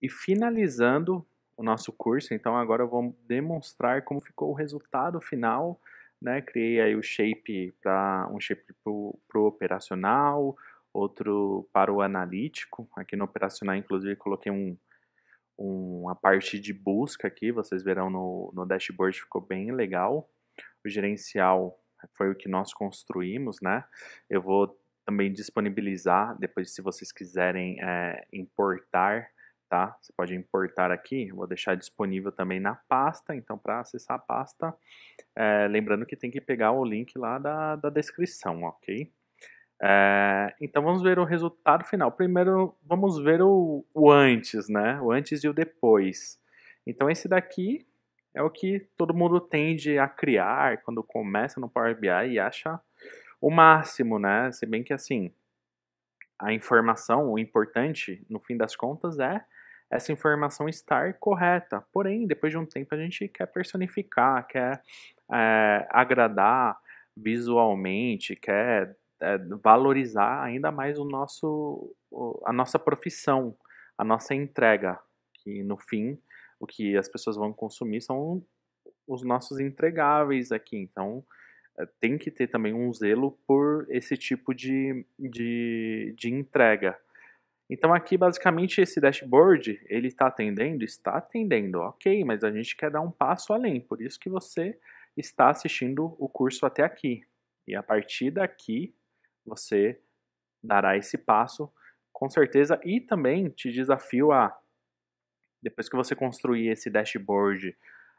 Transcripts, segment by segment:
E finalizando o nosso curso, então agora eu vou demonstrar como ficou o resultado final, né? Criei aí o shape para um shape para o operacional, outro para o analítico. Aqui no operacional, inclusive, coloquei um, um, uma parte de busca aqui, vocês verão no, no dashboard, ficou bem legal. O gerencial foi o que nós construímos, né? Eu vou também disponibilizar, depois se vocês quiserem é, importar tá? Você pode importar aqui, vou deixar disponível também na pasta, então para acessar a pasta, é, lembrando que tem que pegar o link lá da, da descrição, ok? É, então vamos ver o resultado final. Primeiro vamos ver o, o antes, né? O antes e o depois. Então esse daqui é o que todo mundo tende a criar quando começa no Power BI e acha o máximo, né? Se bem que assim, a informação, o importante, no fim das contas, é essa informação estar correta. Porém, depois de um tempo, a gente quer personificar, quer é, agradar visualmente, quer é, valorizar ainda mais o nosso, a nossa profissão, a nossa entrega, que no fim o que as pessoas vão consumir são os nossos entregáveis aqui. Então, é, tem que ter também um zelo por esse tipo de, de, de entrega. Então aqui basicamente esse dashboard, ele está atendendo, está atendendo, ok, mas a gente quer dar um passo além, por isso que você está assistindo o curso até aqui. E a partir daqui você dará esse passo com certeza e também te desafio a, depois que você construir esse dashboard,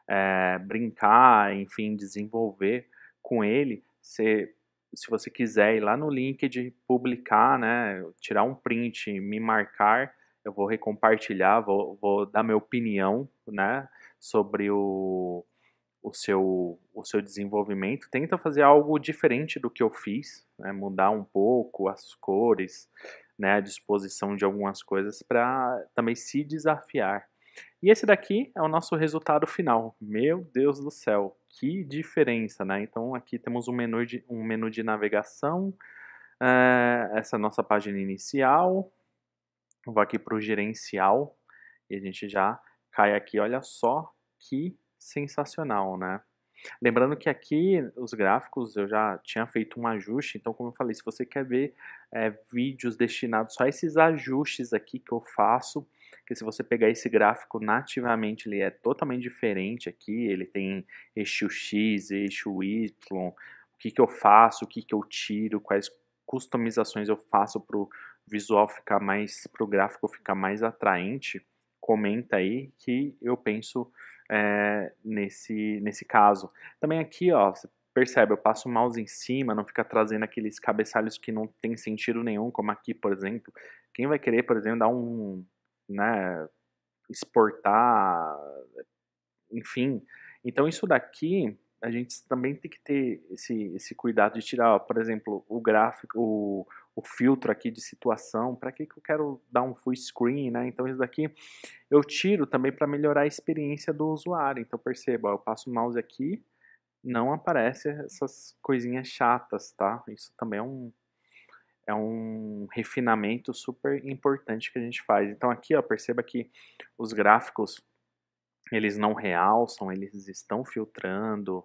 é, brincar, enfim, desenvolver com ele, você se você quiser ir lá no LinkedIn, publicar, né, tirar um print, me marcar, eu vou recompartilhar, vou, vou dar minha opinião, né, sobre o, o, seu, o seu desenvolvimento. Tenta fazer algo diferente do que eu fiz, né, mudar um pouco as cores, né, a disposição de algumas coisas para também se desafiar. E esse daqui é o nosso resultado final. Meu Deus do céu, que diferença, né? Então aqui temos um menu de, um menu de navegação, é, essa é nossa página inicial. vou aqui para o gerencial e a gente já cai aqui. Olha só que sensacional, né? Lembrando que aqui os gráficos eu já tinha feito um ajuste, então como eu falei, se você quer ver é, vídeos destinados só a esses ajustes aqui que eu faço, porque se você pegar esse gráfico nativamente, ele é totalmente diferente aqui, ele tem eixo X, eixo Y, o que, que eu faço, o que, que eu tiro, quais customizações eu faço para o visual ficar mais, para o gráfico ficar mais atraente, comenta aí que eu penso é, nesse, nesse caso. Também aqui, ó, você percebe, eu passo o mouse em cima, não fica trazendo aqueles cabeçalhos que não tem sentido nenhum, como aqui, por exemplo. Quem vai querer, por exemplo, dar um, né, exportar, enfim. Então isso daqui a gente também tem que ter esse, esse cuidado de tirar, ó, por exemplo, o gráfico, o, o filtro aqui de situação, para que, que eu quero dar um full screen, né? Então isso daqui eu tiro também para melhorar a experiência do usuário. Então perceba, ó, eu passo o mouse aqui, não aparece essas coisinhas chatas, tá? Isso também é um, é um refinamento super importante que a gente faz. Então aqui, ó, perceba que os gráficos eles não realçam, eles estão filtrando,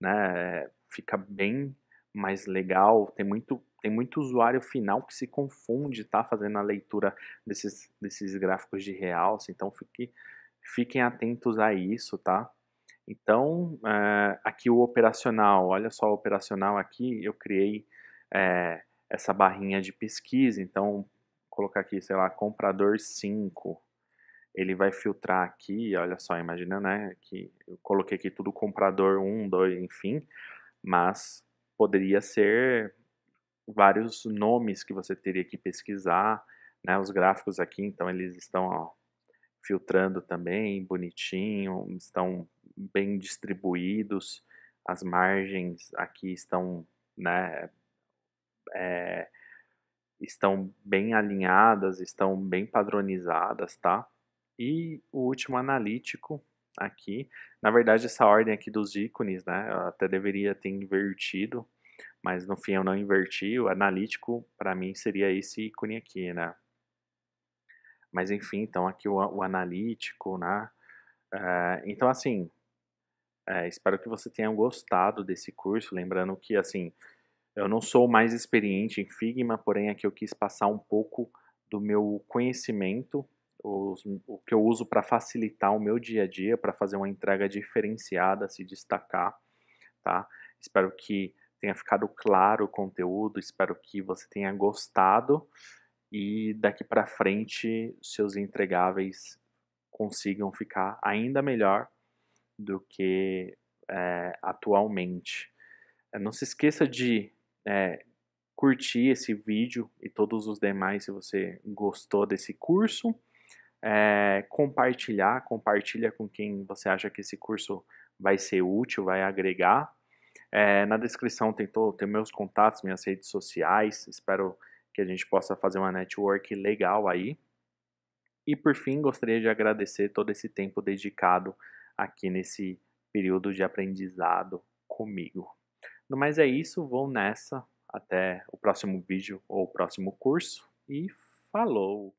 né? Fica bem mais legal. Tem muito tem muito usuário final que se confunde, tá? Fazendo a leitura desses, desses gráficos de realce. Assim. Então fique, fiquem atentos a isso, tá? Então, é, aqui o operacional, olha só o operacional aqui, eu criei é, essa barrinha de pesquisa. Então, colocar aqui, sei lá, comprador 5. Ele vai filtrar aqui, olha só, imagina, né? Que eu coloquei aqui tudo comprador 1, 2, enfim. Mas poderia ser vários nomes que você teria que pesquisar, né? Os gráficos aqui, então, eles estão ó, filtrando também, bonitinho, estão bem distribuídos. As margens aqui estão, né? é, estão bem alinhadas, estão bem padronizadas, tá? E o último analítico aqui, na verdade essa ordem aqui dos ícones, né, eu até deveria ter invertido, mas no fim eu não inverti, o analítico para mim seria esse ícone aqui, né? Mas enfim, então aqui o, o analítico, né? Eh, então assim, é, espero que você tenha gostado desse curso, lembrando que assim, eu não sou mais experiente em Figma, porém aqui eu quis passar um pouco do meu conhecimento, os, o que eu uso para facilitar o meu dia a dia, para fazer uma entrega diferenciada, se destacar, tá? Espero que tenha ficado claro o conteúdo, espero que você tenha gostado e daqui para frente seus entregáveis consigam ficar ainda melhor do que é, atualmente. Eh, não se esqueça de é, curtir esse vídeo e todos os demais se você gostou desse curso. É, compartilhar, compartilha com quem você acha que esse curso vai ser útil, vai agregar. É, na descrição tem, todo, tem meus contatos, minhas redes sociais. Espero que a gente possa fazer uma network legal aí. E por fim, gostaria de agradecer todo esse tempo dedicado aqui nesse período de aprendizado comigo. No mais é isso, vou nessa. Até o próximo vídeo ou o próximo curso e falou!